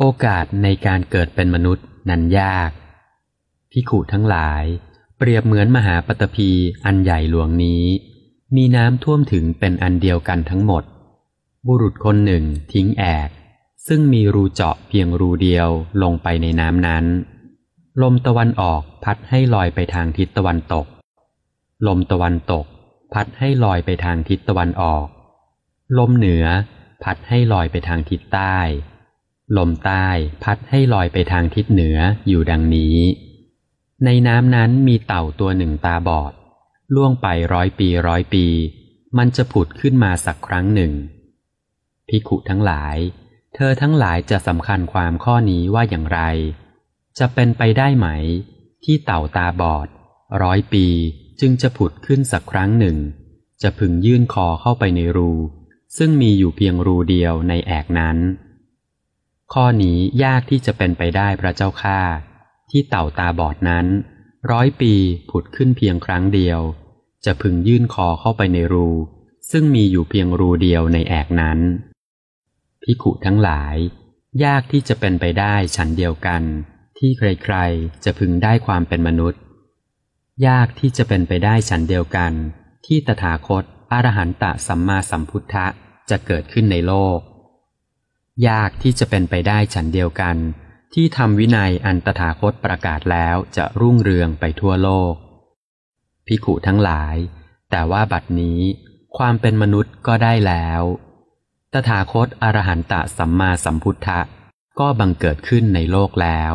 โอกาสในการเกิดเป็นมนุษย์นั้นยากพิขูทั้งหลาย เปรียบเหมือนมหาปตพีอันใหญ่หลวงนี้ มีน้ำท่วมถึงเป็นอันเดียวกันทั้งหมด บุรุษคนหนึ่งทิ้งแอกซึ่งมีรูเจาะเพียงรูเดียวลงไปในน้ำนั้น ลมตะวันออกพัดให้ลอยไปทางทิศตะวันตก ลมตะวันตก พัดให้ลอยไปทางทิศตะวันออก ลมเหนือ พัดให้ลอยไปทางทิศใต้ลมใต้พัดให้ลอยไปทางทิศเหนืออยู่ดังนี้ ในน้ำนั้นมีเต่าตัวหนึ่งตาบอด ล่วงไปร้อยปีร้อยปี มันจะผุดขึ้นมาสักครั้งหนึ่งพิขุทั้งหลาย เธอทั้งหลายจะสำคัญความข้อนี้ว่าอย่างไร จะเป็นไปได้ไหม ที่เต่าตาบอดร้อยปีจึงจะผุดขึ้นสักครั้งหนึ่ง จะพึงยื่นคอเข้าไปในรู ซึ่งมีอยู่เพียงรูเดียวในแอกนั้นข้อนี้ยากที่จะเป็นไปได้พระเจ้าค่า ที่เต่าตาบอดนั้นร้อยปีผุดขึ้นเพียงครั้งเดียว จะพึงยื่นคอเข้าไปในรู ซึ่งมีอยู่เพียงรูเดียวในแอกนั้นพิขุทั้งหลาย ยากที่จะเป็นไปได้ฉันเดียวกัน ที่ใครๆจะพึงได้ความเป็นมนุษย์ ยากที่จะเป็นไปได้ฉันเดียวกัน ที่ตถาคตอรหันตะสัมมาสัมพุทธะจะเกิดขึ้นในโลกยากที่จะเป็นไปได้ฉันเดียวกัน ที่ทำวินัยอันตถาคตประกาศแล้วจะรุ่งเรืองไปทั่วโลกพิขุทั้งหลายแต่ว่าบัดนี้ความเป็นมนุษย์ก็ได้แล้ว ตถาคตอรหันตะสัมมาสัมพุทธะก็บังเกิดขึ้นในโลกแล้ว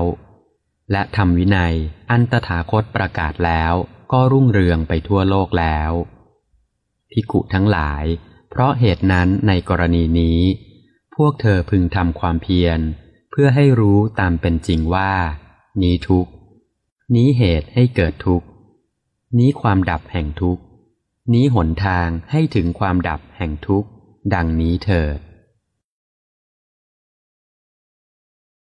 และทำวินัยอันตถาคตประกาศแล้วก็รุ่งเรืองไปทั่วโลกแล้วพิขุทั้งหลายเพราะเหตุนั้นในกรณีนี้พวกเธอพึงทำความเพียร เพื่อให้รู้ตามเป็นจริงว่านี้ทุกนี้เหตุให้เกิดทุกนี้ความดับแห่งทุกนี้หนทางให้ถึงความดับแห่งทุกดังนี้เถิด